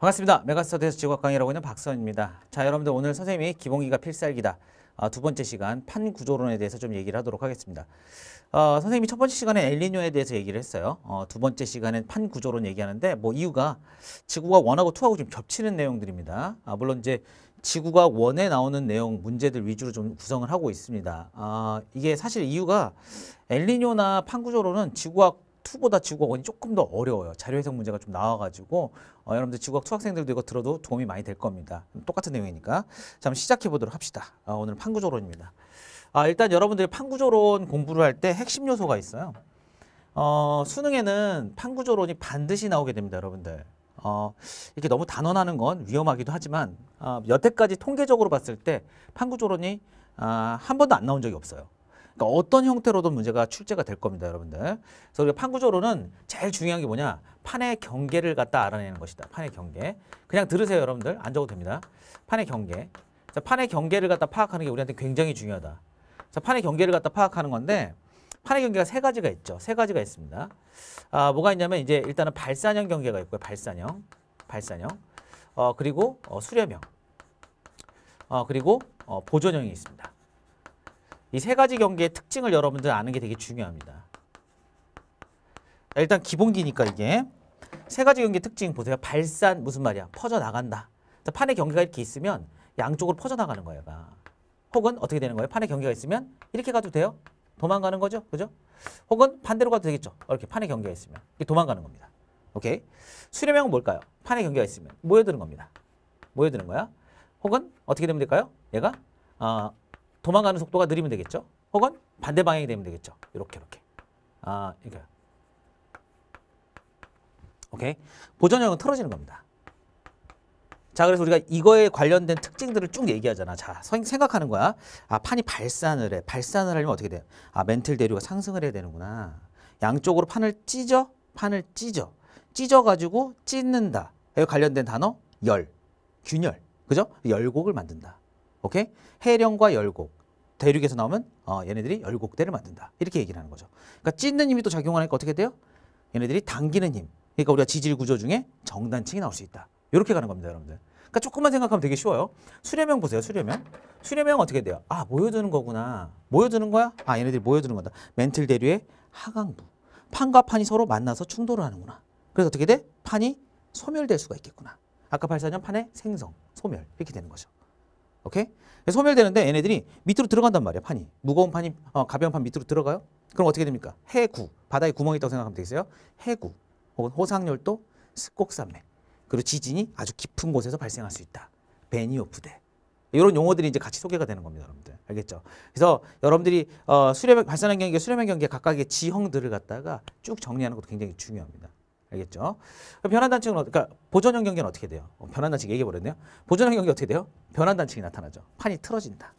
반갑습니다. 메가스터디에서 지직학 강의라고 있는 박선입니다. 자, 여러분들 오늘 선생님이 기본기가 필살기다. 아, 두 번째 시간 판 구조론에 대해서 좀 얘기를 하도록 하겠습니다. 어, 선생님이 첫 번째 시간에 엘리뇨에 대해서 얘기를 했어요. 어, 두 번째 시간엔 판 구조론 얘기하는데 뭐 이유가 지구가 원하고 투하고 좀 겹치는 내용들입니다. 아, 물론 이제 지구가 원에 나오는 내용 문제들 위주로 좀 구성을 하고 있습니다. 아, 이게 사실 이유가 엘리뇨나 판 구조론은 지구학 투보다 지구학원이 과 조금 더 어려워요. 자료 해석 문제가 좀 나와가지고 어, 여러분들 지구학 과 수학생들도 이거 들어도 도움이 많이 될 겁니다. 똑같은 내용이니까. 자, 한번 시작해 보도록 합시다. 아, 오늘 판구조론입니다. 아, 일단 여러분들이 판구조론 공부를 할 때 핵심 요소가 있어요. 어, 수능에는 판구조론이 반드시 나오게 됩니다, 여러분들. 어, 이렇게 너무 단언하는 건 위험하기도 하지만 어, 여태까지 통계적으로 봤을 때 판구조론이 아, 한 번도 안 나온 적이 없어요. 그러니까 어떤 형태로든 문제가 출제가 될 겁니다, 여러분들. 그래서 우리가 판구조로는 제일 중요한 게 뭐냐? 판의 경계를 갖다 알아내는 것이다. 판의 경계. 그냥 들으세요, 여러분들. 안 적어도 됩니다. 판의 경계. 자, 판의 경계를 갖다 파악하는 게 우리한테 굉장히 중요하다. 자, 판의 경계를 갖다 파악하는 건데 판의 경계가 세 가지가 있죠. 세 가지가 있습니다. 아, 뭐가 있냐면 이제 일단은 발산형 경계가 있고요. 발산형. 발산형. 어, 그리고 어, 수렴형. 어, 그리고 어, 보존형이 있습니다. 이세 가지 경기의 특징을 여러분들 아는 게 되게 중요합니다. 일단 기본기니까 이게 세 가지 경기 특징 보세요. 발산 무슨 말이야? 퍼져나간다. 판의 경기가 이렇게 있으면 양쪽으로 퍼져나가는 거예요. 가 혹은 어떻게 되는 거예요? 판의 경기가 있으면 이렇게 가도 돼요. 도망가는 거죠. 그죠? 혹은 반대로 가도 되겠죠. 이렇게 판의 경기가 있으면. 도망가는 겁니다. 오케이? 수렴형은 뭘까요? 판의 경기가 있으면 모여드는 겁니다. 모여드는 거야. 혹은 어떻게 되면 될까요? 얘가 어, 도망가는 속도가 느리면 되겠죠. 혹은 반대 방향이 되면 되겠죠. 이렇게 이렇게. 아, 이렇 오케이. 보전형은 틀어지는 겁니다. 자, 그래서 우리가 이거에 관련된 특징들을 쭉 얘기하잖아. 자, 생각하는 거야. 아, 판이 발산을 해. 발산을 하려면 어떻게 돼 아, 멘틀 대류가 상승을 해야 되는구나. 양쪽으로 판을 찢어. 판을 찢어. 찢어가지고 찢는다. 에 관련된 단어 열, 균열. 그죠? 열곡을 만든다. 오케이? 해령과 열곡. 대륙에서 나오면 어, 얘네들이 열곡대를 만든다. 이렇게 얘기를 하는 거죠. 그러니까 찢는 힘이 또 작용하니까 어떻게 돼요? 얘네들이 당기는 힘. 그러니까 우리가 지질 구조 중에 정단층이 나올 수 있다. 이렇게 가는 겁니다, 여러분들. 그러니까 조금만 생각하면 되게 쉬워요. 수렴형 보세요, 수렴형. 수렴형 어떻게 돼요? 아, 모여드는 거구나. 모여드는 거야? 아, 얘네들이 모여드는 거다. 멘틀 대류의 하강부. 판과 판이 서로 만나서 충돌을 하는구나. 그래서 어떻게 돼? 판이 소멸될 수가 있겠구나. 아까 발사전 판의 생성, 소멸 이렇게 되는 거죠. 오케이? 소멸되는데 얘네들이 밑으로 들어간단 말이야 판이 무거운 판이 어, 가벼운 판 밑으로 들어가요 그럼 어떻게 됩니까 해구 바다에 구멍이 있다고 생각하면 되겠어요 해구 혹은 호상열도 꼭산맥 그리고 지진이 아주 깊은 곳에서 발생할 수 있다 베니오 부대 이런 용어들이 이제 같이 소개가 되는 겁니다 여러분들 알겠죠 그래서 여러분들이 어, 수렴 발산한 경계 수렴한 경계 각각의 지형들을 갖다가 쭉 정리하는 것도 굉장히 중요합니다 알겠죠? 변환 단칙은 어, 그러니까 보전형 경계는 어떻게 돼요? 어, 변환 단칙 얘기해 버렸네요. 보전형 경계 어떻게 돼요? 변환 단칙이 나타나죠. 판이 틀어진다.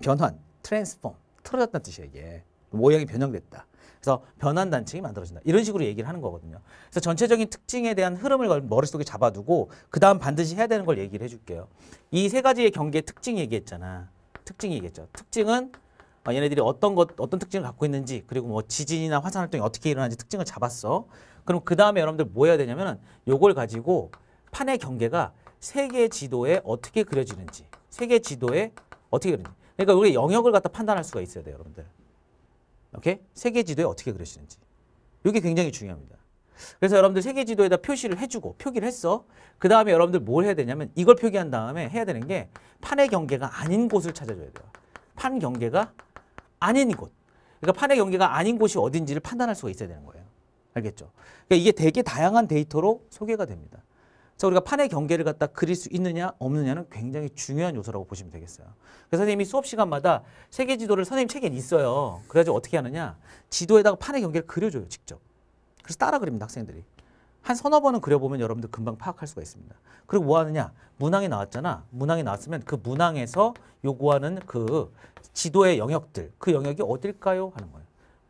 변환, 트랜스폼, 틀어졌다는 뜻이에요. 이게 모양이 변형됐다. 그래서 변환 단칙이 만들어진다. 이런 식으로 얘기를 하는 거거든요. 그래서 전체적인 특징에 대한 흐름을 머릿속에 잡아두고 그 다음 반드시 해야 되는 걸 얘기를 해줄게요. 이 세 가지의 경계의 특징 얘기했잖아. 특징 얘기했죠. 특징은 어, 얘네들이 어떤 것, 어떤 특징을 갖고 있는지 그리고 뭐 지진이나 화산 활동이 어떻게 일어나는지 특징을 잡았어. 그럼 그 다음에 여러분들 뭐 해야 되냐면은 요걸 가지고 판의 경계가 세계 지도에 어떻게 그려지는지 세계 지도에 어떻게 그리는지 그러니까 우리 영역을 갖다 판단할 수가 있어야 돼요 여러분들 오케이? 세계 지도에 어떻게 그려지는지 이게 굉장히 중요합니다 그래서 여러분들 세계 지도에다 표시를 해주고 표기를 했어 그 다음에 여러분들 뭘 해야 되냐면 이걸 표기한 다음에 해야 되는 게 판의 경계가 아닌 곳을 찾아줘야 돼요 판 경계가 아닌 곳 그러니까 판의 경계가 아닌 곳이 어딘지를 판단할 수가 있어야 되는 거예요 알겠죠? 그러니까 이게 되게 다양한 데이터로 소개가 됩니다. 그 우리가 판의 경계를 갖다 그릴 수 있느냐 없느냐는 굉장히 중요한 요소라고 보시면 되겠어요. 그래서 선생님이 수업 시간마다 세계 지도를 선생님 책에 있어요. 그래가지고 어떻게 하느냐 지도에다가 판의 경계를 그려줘요 직접. 그래서 따라 그립니다 학생들이. 한 서너 번은 그려보면 여러분들 금방 파악할 수가 있습니다. 그리고 뭐 하느냐? 문항이 나왔잖아. 문항이 나왔으면 그 문항에서 요구하는 그 지도의 영역들, 그 영역이 어딜까요? 하는 거예요.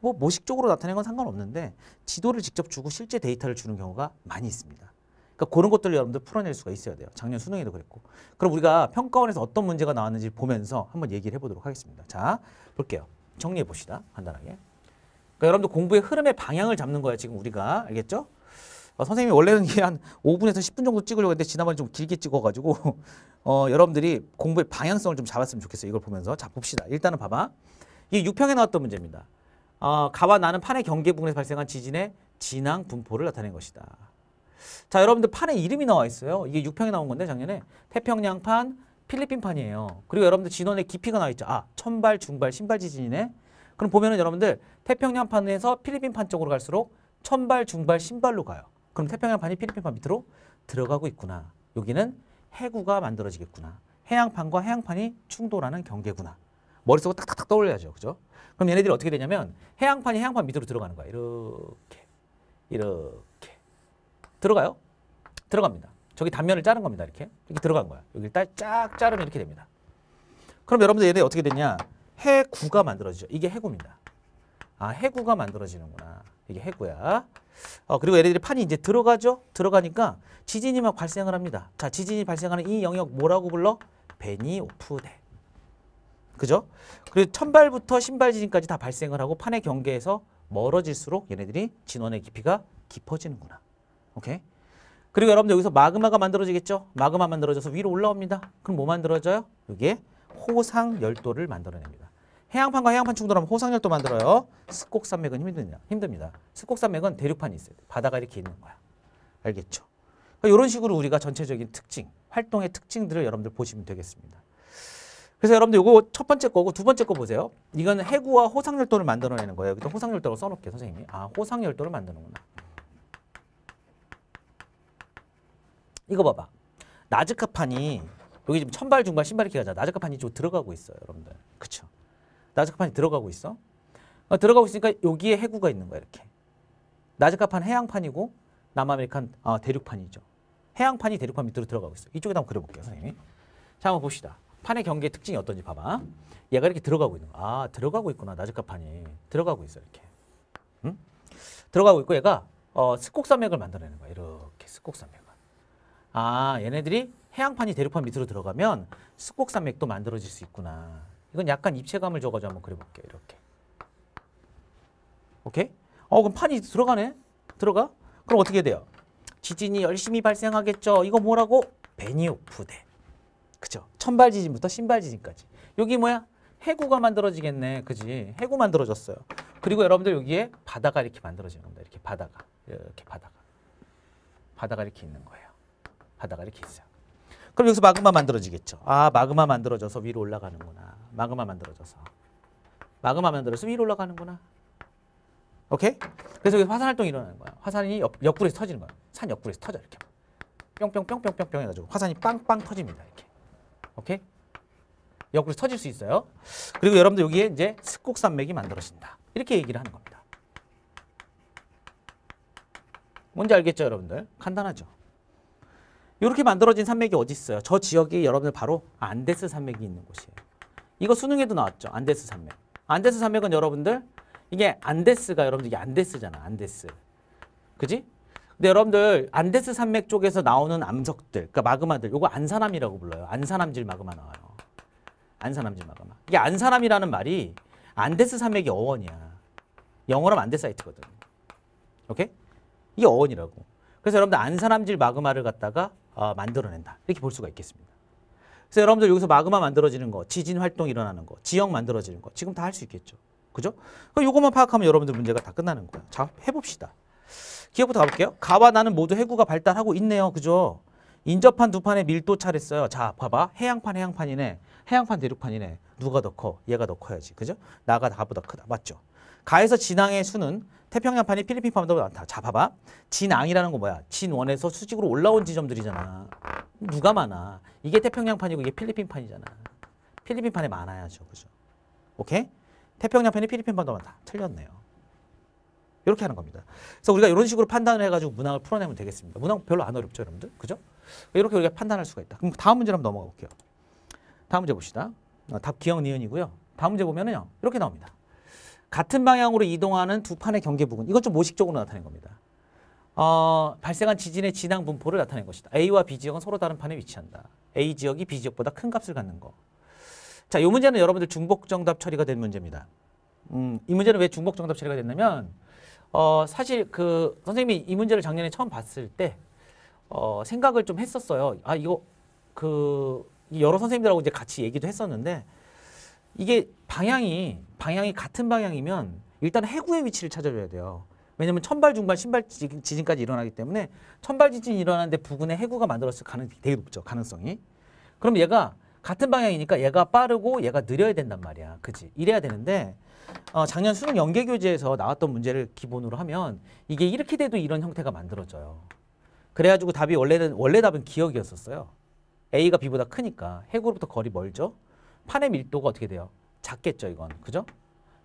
뭐 모식 적으로 나타낸 건 상관없는데 지도를 직접 주고 실제 데이터를 주는 경우가 많이 있습니다. 그러니까 그런 것들을 여러분들 풀어낼 수가 있어야 돼요. 작년 수능에도 그랬고. 그럼 우리가 평가원에서 어떤 문제가 나왔는지 보면서 한번 얘기를 해보도록 하겠습니다. 자, 볼게요. 정리해 봅시다. 간단하게. 그러니까 여러분들 공부의 흐름의 방향을 잡는 거야 지금 우리가. 알겠죠? 어, 선생님이 원래는 이게 한 5분에서 10분 정도 찍으려고 했는데 지난번에 좀 길게 찍어가지고 어, 여러분들이 공부의 방향성을 좀 잡았으면 좋겠어요. 이걸 보면서. 자, 봅시다. 일단은 봐봐. 이게 6평에 나왔던 문제입니다. 어, 가와 나는 판의 경계 부분에서 발생한 지진의 진앙 분포를 나타낸 것이다. 자, 여러분들 판의 이름이 나와 있어요. 이게 6평에 나온 건데 작년에 태평양판, 필리핀판이에요. 그리고 여러분들 진원의 깊이가 나와 있죠. 아, 천발, 중발, 신발 지진이네. 그럼 보면은 여러분들 태평양판에서 필리핀판 쪽으로 갈수록 천발, 중발, 신발로 가요. 그럼 태평양판이 필리핀판 밑으로 들어가고 있구나. 여기는 해구가 만들어지겠구나. 해양판과 해양판이 충돌하는 경계구나. 머릿속으로 딱딱딱 떠올려야죠. 그죠? 그럼 얘네들이 어떻게 되냐면 해양판이 해양판 밑으로 들어가는 거야. 이렇게. 이렇게. 들어가요? 들어갑니다. 저기 단면을 자른 겁니다. 이렇게. 이렇게 들어간 거야. 여기 딱쫙 자르면 이렇게 됩니다. 그럼 여러분들 얘네 어떻게 됐냐? 해구가 만들어지죠. 이게 해구입니다. 아, 해구가 만들어지는구나. 이게 해구야. 어, 그리고 얘네들이 판이 이제 들어가죠? 들어가니까 지진이 막 발생을 합니다. 자, 지진이 발생하는 이 영역 뭐라고 불러? 베니오프대. 그죠? 그리고 천발부터 신발 지진까지 다 발생을 하고 판의 경계에서 멀어질수록 얘네들이 진원의 깊이가 깊어지는구나. 오케이? 그리고 여러분들 여기서 마그마가 만들어지겠죠? 마그마 만들어져서 위로 올라옵니다. 그럼 뭐 만들어져요? 여기에 호상열도를 만들어냅니다. 해양판과 해양판 충돌하면 호상열도 만들어요. 습곡산맥은 힘듭니다. 힘듭니다. 습곡산맥은 대륙판이 있어요. 바다가 이렇게 있는 거야. 알겠죠? 그러니까 이런 식으로 우리가 전체적인 특징, 활동의 특징들을 여러분들 보시면 되겠습니다. 그래서 여러분들 이거 첫 번째 거고 두 번째 거 보세요. 이건 해구와 호상열도를 만들어내는 거예요. 여기도 호상열도로 써놓게 선생님이. 아 호상열도를 만드는구나. 이거 봐봐. 나즈카판이 여기 지금 천발 중발 신발 이렇게 가잖아. 나즈카판이 좀 들어가고 있어요, 여러분들. 그쵸? 나즈카판이 들어가고 있어. 어, 들어가고 있으니까 여기에 해구가 있는 거야, 이렇게. 나즈카판 해양판이고 남아메리칸 아, 대륙판이죠. 해양판이 대륙판 밑으로 들어가고 있어. 이쪽에다 한번 그려볼게요, 선생님이. 자, 한번 봅시다. 판의 경계의 특징이 어떤지 봐봐. 얘가 이렇게 들어가고 있는 거야. 아, 들어가고 있구나. 나즈카 판이. 들어가고 있어, 이렇게. 응? 들어가고 있고 얘가 어, 스곡산맥을 만들어내는 거야. 이렇게 스곡산맥을. 아, 얘네들이 해양판이 대륙판 밑으로 들어가면 스곡산맥도 만들어질 수 있구나. 이건 약간 입체감을 줘가지고 한번 그려볼게요. 이렇게. 오케이? 어, 그럼 판이 들어가네? 들어가? 그럼 어떻게 돼요? 지진이 열심히 발생하겠죠. 이거 뭐라고? 베니오프대. 그죠? 천발 지진부터 신발 지진까지. 여기 뭐야? 해구가 만들어지겠네. 그지? 해구 만들어졌어요. 그리고 여러분들 여기에 바다가 이렇게 만들어지는 겁니다. 이렇게 바다가. 이렇게 바다가. 바다가 이렇게 있는 거예요. 바다가 이렇게 있어요. 그럼 여기서 마그마 만들어지겠죠. 아, 마그마 만들어져서 위로 올라가는구나. 마그마 만들어져서. 마그마 만들어서 위로 올라가는구나. 오케이? 그래서 여기 화산 활동이 일어나는 거야. 화산이 옆, 옆구리에서 터지는 거야. 산 옆구리에서 터져 이렇게. 뿅뿅뿅뿅뿅뿅 해가지고 화산이 빵빵 터집니다. 이렇게. 오케이? 옆으로 터질 수 있어요. 그리고 여러분들 여기에 이제 습곡산맥이 만들어진다. 이렇게 얘기를 하는 겁니다. 뭔지 알겠죠, 여러분들? 간단하죠? 이렇게 만들어진 산맥이 어디 있어요? 저 지역이 여러분들 바로 안데스 산맥이 있는 곳이에요. 이거 수능에도 나왔죠. 안데스 산맥. 안데스 산맥은 여러분들 이게 안데스가 여러분들 이게 안데스잖아. 안데스. 그지? 근데 여러분들 안데스 산맥 쪽에서 나오는 암석들, 그러니까 마그마들, 이거 안산암이라고 불러요. 안산암질 마그마 나와요. 안산암질 마그마. 이게 안산암이라는 말이 안데스 산맥의 어원이야. 영어로 하 안데사이트거든. 오케이? 이게 어원이라고. 그래서 여러분들 안산암질 마그마를 갖다가 어, 만들어낸다. 이렇게 볼 수가 있겠습니다. 그래서 여러분들 여기서 마그마 만들어지는 거, 지진 활동 일어나는 거, 지형 만들어지는 거 지금 다 할 수 있겠죠. 그죠? 그럼 요것만 파악하면 여러분들 문제가 다 끝나는 거야. 자, 해봅시다. 기억부터 가볼게요. 가와 나는 모두 해구가 발달하고 있네요. 그죠? 인접한 두 판의 밀도 차를 어요 자, 봐봐. 해양판, 해양판이네. 해양판, 대륙판이네. 누가 더 커? 얘가 더 커야지. 그죠? 나가 가보다 크다. 맞죠? 가에서 진앙의 수는 태평양판이 필리핀판보다 많다. 자, 봐봐. 진앙이라는 거 뭐야? 진원에서 수직으로 올라온 지점들이잖아. 누가 많아? 이게 태평양판이고 이게 필리핀판이잖아. 필리핀판에 많아야죠. 그죠? 오케이? 태평양판이 필리핀판보다 많다. 틀렸네요. 이렇게 하는 겁니다. 그래서 우리가 이런 식으로 판단을 해가지고 문항을 풀어내면 되겠습니다. 문항 별로 안 어렵죠, 여러분들? 그죠? 이렇게 우리가 판단할 수가 있다. 그럼 다음 문제로 넘어가 볼게요. 다음 문제 봅시다. 어, 답 기억 니은이고요. 다음 문제 보면은요, 이렇게 나옵니다. 같은 방향으로 이동하는 두 판의 경계 부분, 이것 좀 모식적으로 나타낸 겁니다. 어, 발생한 지진의 진앙 분포를 나타낸 것이다. A와 B 지역은 서로 다른 판에 위치한다. A 지역이 B 지역보다 큰 값을 갖는 거. 자, 이 문제는 여러분들 중복 정답 처리가 된 문제입니다. 음, 이 문제는 왜 중복 정답 처리가 됐냐면 어, 사실 그 선생님이 이 문제를 작년에 처음 봤을 때 어, 생각을 좀 했었어요. 아, 이거 그 여러 선생님들하고 이제 같이 얘기도 했었는데 이게 방향이 방향이 같은 방향이면 일단 해구의 위치를 찾아줘야 돼요. 왜냐면 천발 중발 신발 지진까지 일어나기 때문에 천발 지진이 일어나는데 부근에 해구가 만들어서 가는 되게 높죠 가능성이. 그럼 얘가 같은 방향이니까 얘가 빠르고 얘가 느려야 된단 말이야. 그치 이래야 되는데 어, 작년 수능 연계교재에서 나왔던 문제를 기본으로 하면 이게 이렇게 돼도 이런 형태가 만들어져요. 그래가지고 답이 원래는 원래 답은 기억이었었어요. A가 B보다 크니까 해구로부터 거리 멀죠. 판의 밀도가 어떻게 돼요? 작겠죠 이건 그죠?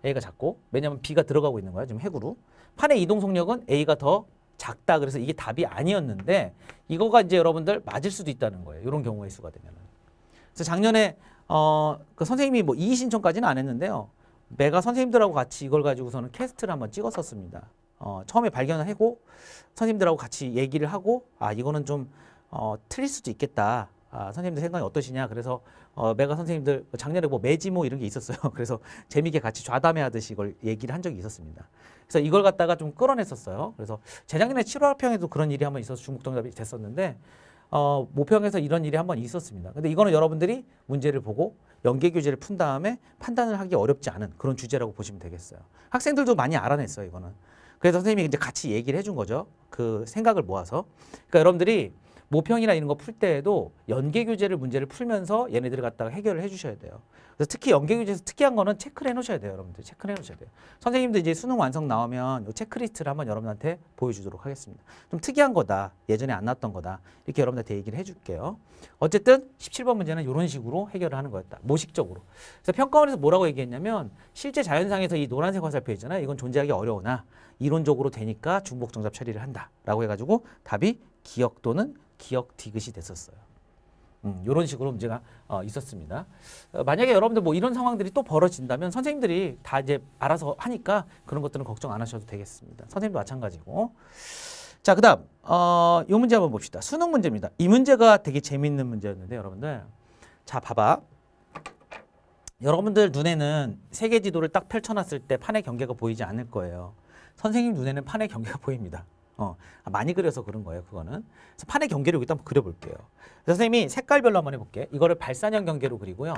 A가 작고 왜냐면 B가 들어가고 있는 거야 지금 해구로 판의 이동 속력은 A가 더 작다 그래서 이게 답이 아니었는데 이거가 이제 여러분들 맞을 수도 있다는 거예요 이런 경우의 수가 되면 은 작년에 어, 그 선생님이 뭐 이의 신청까지는 안 했는데요. 메가 선생님들하고 같이 이걸 가지고서는 캐스트를 한번 찍었었습니다. 어, 처음에 발견을 하고 선생님들하고 같이 얘기를 하고 아 이거는 좀 어, 틀릴 수도 있겠다. 아, 선생님들 생각이 어떠시냐. 그래서 어, 메가 선생님들 작년에 뭐 매지모 이런 게 있었어요. 그래서 재미있게 같이 좌담회 하듯이 이걸 얘기를 한 적이 있었습니다. 그래서 이걸 갖다가 좀 끌어냈었어요. 그래서 재작년에 7월 평에도 그런 일이 한번 있어서 중국 동답이 됐었는데 어, 모평에서 이런 일이 한 번 있었습니다. 근데 이거는 여러분들이 문제를 보고 연계 교재를 푼 다음에 판단을 하기 어렵지 않은 그런 주제라고 보시면 되겠어요. 학생들도 많이 알아냈어요, 이거는. 그래서 선생님이 이제 같이 얘기를 해준 거죠. 그 생각을 모아서. 그러니까 여러분들이 모평이나 이런 거 풀 때에도 연계 교재를 문제를 풀면서 얘네들을 갖다가 해결을 해주셔야 돼요. 그래서 특히 연계 교재에서 특이한 거는 체크를 해놓으셔야 돼요, 여러분들. 체크를 해놓으셔야 돼요. 선생님도 이제 수능 완성 나오면 요 체크리스트를 한번 여러분한테 보여주도록 하겠습니다. 좀 특이한 거다, 예전에 안 났던 거다 이렇게 여러분한테 얘기를 해줄게요. 어쨌든 17번 문제는 이런 식으로 해결을 하는 거였다, 모식적으로. 그래서 평가원에서 뭐라고 얘기했냐면 실제 자연상에서 이 노란색 화살표 있잖아요. 이건 존재하기 어려우나 이론적으로 되니까 중복 정답 처리를 한다라고 해가지고 답이 기억 또는 기억 디귿이 됐었어요. 음, 이런 식으로 문제가 어, 있었습니다. 어, 만약에 여러분들 뭐 이런 상황들이 또 벌어진다면 선생님들이 다 이제 알아서 하니까 그런 것들은 걱정 안 하셔도 되겠습니다. 선생님도 마찬가지고. 자, 그 다음, 어, 요 문제 한번 봅시다. 수능 문제입니다. 이 문제가 되게 재밌는 문제였는데, 여러분들. 자, 봐봐. 여러분들 눈에는 세계 지도를 딱 펼쳐놨을 때 판의 경계가 보이지 않을 거예요. 선생님 눈에는 판의 경계가 보입니다. 어, 많이 그려서 그런 거예요, 그거는. 그래서 판의 경계를 여기다 한번 그려볼게요. 선생님이 색깔별로 한번 해볼게. 이거를 발산형 경계로 그리고요.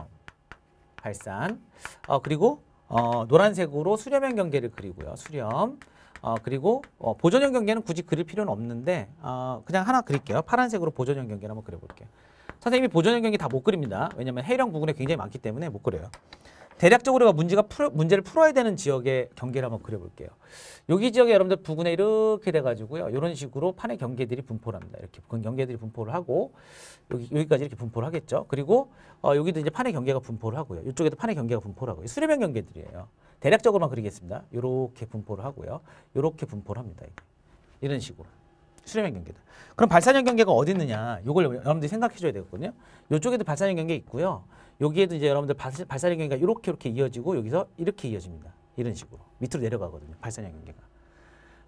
발산. 어, 그리고 어, 노란색으로 수렴형 경계를 그리고요. 수렴. 어, 그리고 어, 보존형 경계는 굳이 그릴 필요는 없는데 어, 그냥 하나 그릴게요. 파란색으로 보존형 경계를 한번 그려볼게요. 선생님이 보존형 경계 다 못 그립니다. 왜냐면 해령 부분에 굉장히 많기 때문에 못 그려요. 대략적으로 문제가 풀, 문제를 풀어야 되는 지역의 경계를 한번 그려볼게요. 여기 지역에 여러분들 부근에 이렇게 돼가지고요. 이런 식으로 판의 경계들이 분포를 합니다. 이렇게 경계들이 분포를 하고 여기, 여기까지 이렇게 분포를 하겠죠. 그리고 어, 여기도 이제 판의 경계가 분포를 하고요. 이쪽에도 판의 경계가 분포를 하고요. 수렴형 경계들이에요. 대략적으로만 그리겠습니다. 이렇게 분포를 하고요. 이렇게 분포를 합니다. 이런 식으로. 수렴형 경계다. 그럼 발산형 경계가 어디 있느냐? 이걸 여러분들이 생각해 줘야 되거든요. 이쪽에도 발산형 경계 있고요. 여기에도 이제 여러분들 발사의 경계가 이렇게 이렇게 이어지고 여기서 이렇게 이어집니다. 이런 식으로 밑으로 내려가거든요. 발산의 경계가.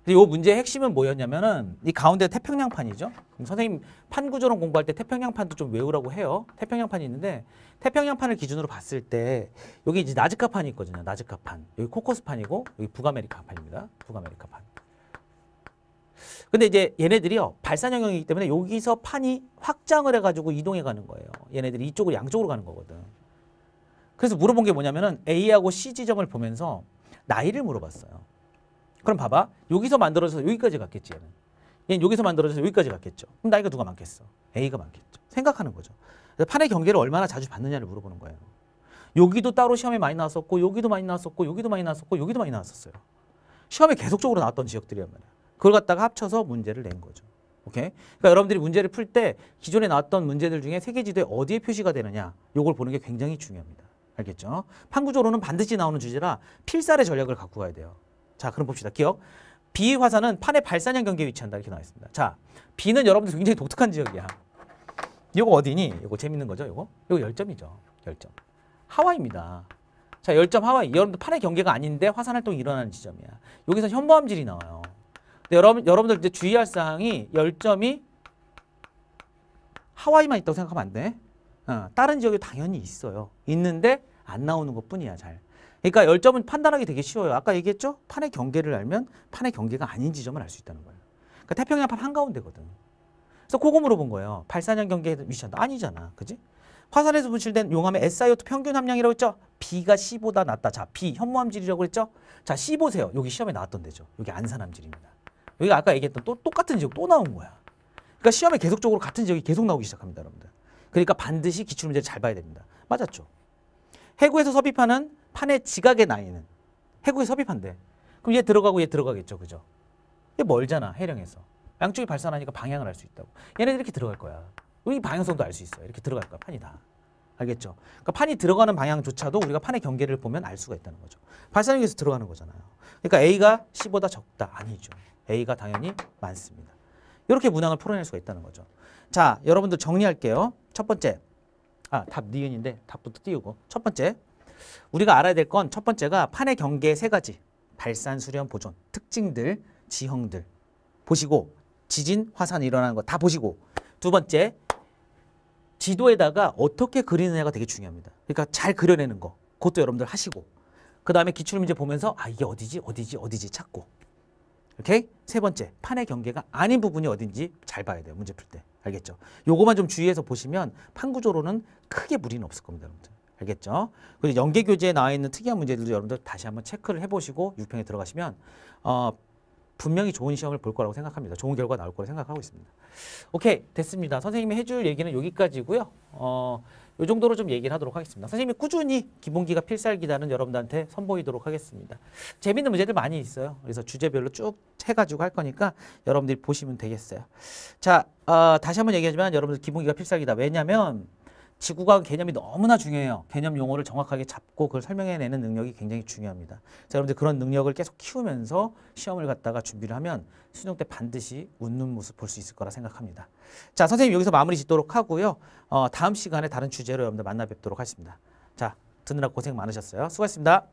이 문제의 핵심은 뭐였냐면은 이 가운데 태평양판이죠. 그럼 선생님 판 구조론 공부할 때 태평양판도 좀 외우라고 해요. 태평양판이 있는데 태평양판을 기준으로 봤을 때 여기 이제 나즈카판이 있거든요. 나즈카판. 여기 코커스판이고 여기 북아메리카판입니다. 북아메리카판. 근데 이제 얘네들이요. 발산 영역이기 때문에 여기서 판이 확장을 해가지고 이동해 가는 거예요. 얘네들이 이쪽으로 양쪽으로 가는 거거든. 그래서 물어본 게 뭐냐면은 A하고 C 지점을 보면서 나이를 물어봤어요. 그럼 봐봐. 여기서 만들어져서 여기까지 갔겠지. 얘는. 얘는 여기서 만들어져서 여기까지 갔겠죠. 그럼 나이가 누가 많겠어? A가 많겠죠. 생각하는 거죠. 그래서 판의 경계를 얼마나 자주 받느냐를 물어보는 거예요. 여기도 따로 시험에 많이 나왔었고 여기도 많이 나왔었고 여기도 많이 나왔었고 여기도 많이 나왔었어요. 시험에 계속적으로 나왔던 지역들이란 말이야. 그걸 갖다가 합쳐서 문제를 낸 거죠. 오케이? 그러니까 여러분들이 문제를 풀 때 기존에 나왔던 문제들 중에 세계지도에 어디에 표시가 되느냐 요걸 보는 게 굉장히 중요합니다. 알겠죠? 판구조로는 반드시 나오는 주제라 필살의 전략을 갖고 가야 돼요. 자, 그럼 봅시다. 기억. B 화산은 판의 발산형 경계에 위치한다 이렇게 나와 있습니다. 자, B는 여러분들 굉장히 독특한 지역이야. 이거 어디니? 이거 재밌는 거죠, 이거? 이거 열점이죠. 열점. 하와이입니다. 자, 열점 하와이. 여러분들 판의 경계가 아닌데 화산 활동이 일어나는 지점이야. 여기서 현무암질이 나와요. 여러분, 여러분들 이제 주의할 사항이 열점이 하와이만 있다고 생각하면 안 돼. 어, 다른 지역에 당연히 있어요. 있는데 안 나오는 것 뿐이야, 잘. 그러니까 열점은 판단하기 되게 쉬워요. 아까 얘기했죠? 판의 경계를 알면 판의 경계가 아닌 지점을 알 수 있다는 거예요. 그러니까 태평양판 한가운데거든. 그래서 그거 물어본 거예요. 발산형 경계에 위치한다. 아니잖아. 그지? 화산에서 분출된 용암의 SiO2 평균 함량이라고 했죠? B가 C보다 낮다. 자, B, 현무암질이라고 했죠? 자, C 보세요. 여기 시험에 나왔던 데죠. 여기 안산암질입니다. 여기 아까 얘기했던 또, 똑같은 지역 또 나온 거야. 그러니까 시험에 계속적으로 같은 지역이 계속 나오기 시작합니다, 여러분들. 그러니까 반드시 기출문제를 잘 봐야 됩니다. 맞았죠? 해구에서 섭입하는 판의 지각의 나이는 해구에 섭입한대. 그럼 얘 들어가고 얘 들어가겠죠, 그죠? 얘 멀잖아, 해령에서. 양쪽이 발산하니까 방향을 알 수 있다고. 얘는 네 이렇게 들어갈 거야. 이 방향성도 알 수 있어요. 이렇게 들어갈 거야, 판이 다. 알겠죠? 그러니까 판이 들어가는 방향조차도 우리가 판의 경계를 보면 알 수가 있다는 거죠. 발산형에서 들어가는 거잖아요. 그러니까 A가 C보다 적다. 아니죠. A가 당연히 많습니다. 이렇게 문항을 풀어낼 수가 있다는 거죠. 자, 여러분들 정리할게요. 첫 번째, 아, 답 니은인데 네 답부터 띄우고. 첫 번째, 우리가 알아야 될 건 첫 번째가 판의 경계 세 가지, 발산, 수련, 보존, 특징들, 지형들 보시고 지진, 화산 일어나는 거 다 보시고 두 번째, 지도에다가 어떻게 그리느냐가 되게 중요합니다. 그러니까 잘 그려내는 거, 그것도 여러분들 하시고 그 다음에 기출문제 보면서 아 이게 어디지 어디지 어디지 찾고 오케이? 세 번째, 판의 경계가 아닌 부분이 어딘지 잘 봐야 돼요. 문제 풀 때. 알겠죠? 요거만 좀 주의해서 보시면 판 구조로는 크게 무리는 없을 겁니다. 여러분들. 알겠죠? 그리고 연계 교재에 나와 있는 특이한 문제들도 여러분들 다시 한번 체크를 해보시고 6평에 들어가시면 어, 분명히 좋은 시험을 볼 거라고 생각합니다. 좋은 결과 나올 거라고 생각하고 있습니다. 오케이 됐습니다. 선생님이 해줄 얘기는 여기까지고요. 어, 이 정도로 좀 얘기를 하도록 하겠습니다. 선생님이 꾸준히 기본기가 필살기다는 여러분들한테 선보이도록 하겠습니다. 재밌는 문제들 많이 있어요. 그래서 주제별로 쭉 해가지고 할 거니까 여러분들이 보시면 되겠어요. 자, 어, 다시 한번 얘기하지만 여러분들 기본기가 필살기다. 왜냐면 지구과학 개념이 너무나 중요해요. 개념 용어를 정확하게 잡고 그걸 설명해내는 능력이 굉장히 중요합니다. 자, 여러분들 그런 능력을 계속 키우면서 시험을 갖다가 준비를 하면 수능 때 반드시 웃는 모습 볼 수 있을 거라 생각합니다. 자, 선생님 여기서 마무리 짓도록 하고요. 어, 다음 시간에 다른 주제로 여러분들 만나 뵙도록 하겠습니다. 자, 듣느라 고생 많으셨어요. 수고하셨습니다.